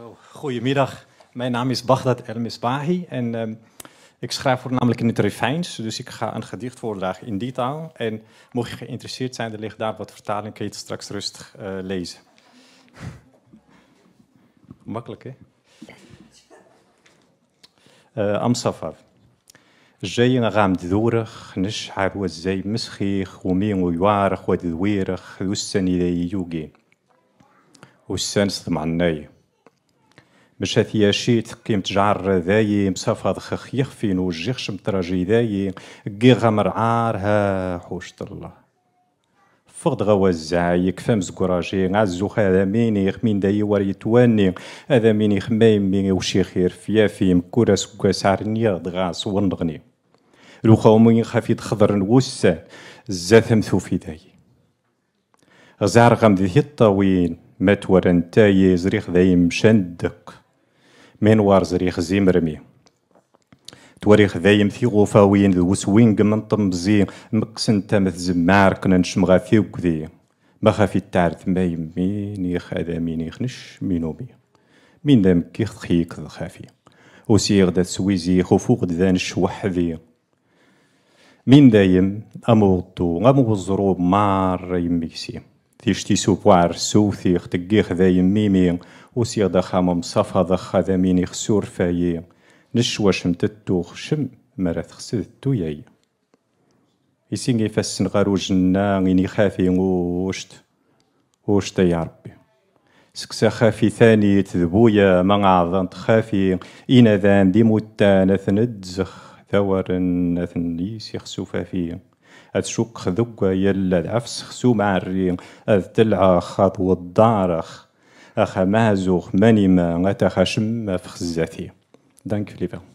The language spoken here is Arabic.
Zo, goedemiddag, mijn naam is Baghdad El Misbahi en um, ik schrijf voornamelijk in het Refijns, dus ik ga een gedicht voordragen in die taal. En mocht je geïnteresseerd zijn, er ligt daar wat vertaling, kun je het straks rustig uh, lezen. Makkelijk, hè? أمسفر جاي غام دورخ نشحر وزي مسخيخ ومين ويوارخ ودويرخ وسن يوجين وسن صدمعناي مش هثيا شيت قيمة جعر ذاي مسافة خخ يخفي نوجيخش متراجي ذاي غمر عار ها حوشت الله فقد غوزع يكفم زكراجي عزو هذا ميني خمين داي وريتواني هذا ميني خمايم ميني وشي خير فيا في مكورة سكوا سعرني غاس ونغني لو خاومي خفيت خضر نوسان زاثم ثو في داي غزار غمدي الطويل ما تورنتاي زريخ ذاي مشندك من وارزريخ زيمرمي تواريخ ذايم في غوفاوين ذو سوينغ من طمزي مقسن تامث زمار كنا نشمغا في وكذي ما خافي التعرف ما يمين يخاذا مين يخنش بي مين دام كيخ خيك خافي وسيغ دا سويزي خفوق ذا نشوح ذي مين دايم أموضو أمو الظروب مار يميسي تيشتي سوبوار سوثي اختقيخ ذايم ميمي وسيغ دا خامم صفا دا خاذميني خسور فايي نشواش متتو خشم مرات خسد توياي يسين يفسن غارو جنا غيني خافي وشت وشت يا ربي سكسا خافي ثاني تذبويا ما عظن تخافي إنا ذان دي موتان أثندزخ ثورن أثنيس يخسو فافي أتشوق ذوكا يلا العفس خسو مع الريم أذ تلعى خطو الدارخ اخا ما زوخ ماني ما خاشم ما فخزاتي دانك ليفا